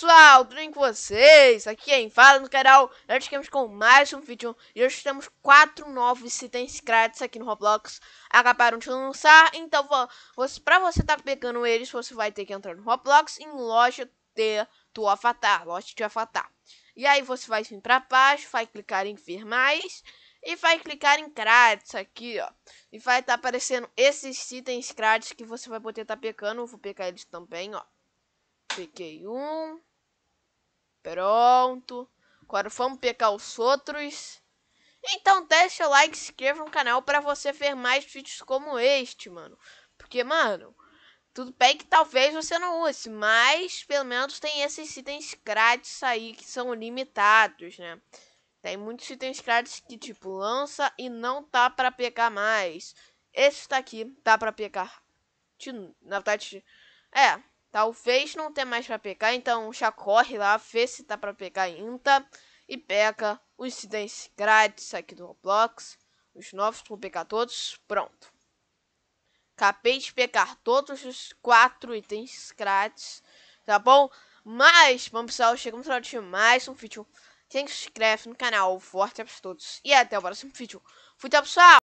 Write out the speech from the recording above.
pessoal, tudo bem com vocês? Aqui é Fala no canal Nós estamos com mais um vídeo E hoje temos quatro novos itens grátis aqui no Roblox Acabaram de lançar Então você, pra você tá pegando eles Você vai ter que entrar no Roblox Em loja de, do avatar Loja de avatar E aí você vai vir pra baixo Vai clicar em ver mais E vai clicar em grátis aqui ó E vai estar tá aparecendo esses itens grátis Que você vai poder tá pegando Vou pegar eles também ó Peguei um. Pronto. Agora vamos pegar os outros. Então deixa o like, se inscreva no canal para você ver mais vídeos como este, mano. Porque, mano, tudo bem que talvez você não use, mas pelo menos tem esses itens grátis aí que são limitados, né? Tem muitos itens grátis que, tipo, lança e não tá pra pegar mais. Esse daqui dá pra pegar. De, na verdade, é, Talvez não tenha mais para pegar, então já corre lá, vê se tá para pegar ainda. E pega os itens grátis aqui do Roblox. Os novos, vou pegar todos. Pronto. Acabei de pegar todos os quatro itens grátis, tá bom? Mas, vamos pessoal, chegamos ao final de mais um vídeo. Se inscreve no canal, forte abraço a todos e até o próximo vídeo. Fui, tchau pessoal!